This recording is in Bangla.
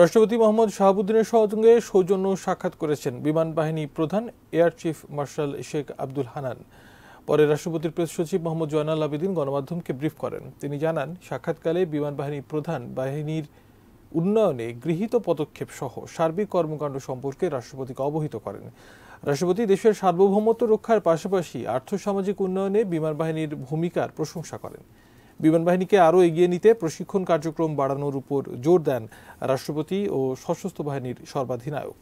রাষ্ট্রপতি মোহাম্মদ শাহাবুদ্দিনের সঙ্গে সৌজন্য সাক্ষাৎ করেছেন বিমান বাহিনী প্রধান air chief marshal Sheikh Abdul Hannan পরে রাষ্ট্রপতির প্রেস সচিব মোহাম্মদ জয়নাল আবেদিন গণমাধ্যমকে ব্রিফ করেন তিনি জানান সাক্ষাৎকালে বিমান বাহিনী প্রধান বাহিনীর উন্নয়নে গৃহীত পদক্ষেপ সহ সার্বিক কর্মকাণ্ড সম্পর্কে রাষ্ট্রপতিকে অবহিত করেন রাষ্ট্রপতি দেশের সার্বভৌমত্ব রক্ষার পাশাপাশি আর্থসামাজিক উন্নয়নে বিমান বাহিনীর ভূমিকার প্রশংসা করেন বিমানবাহিনীকে আরও এগিয়ে নিতে প্রশিক্ষণ কার্যক্রম বাড়ানোর উপর জোর দেন রাষ্ট্রপতি ও সশস্ত্র বাহিনীর সর্বাধিনায়ক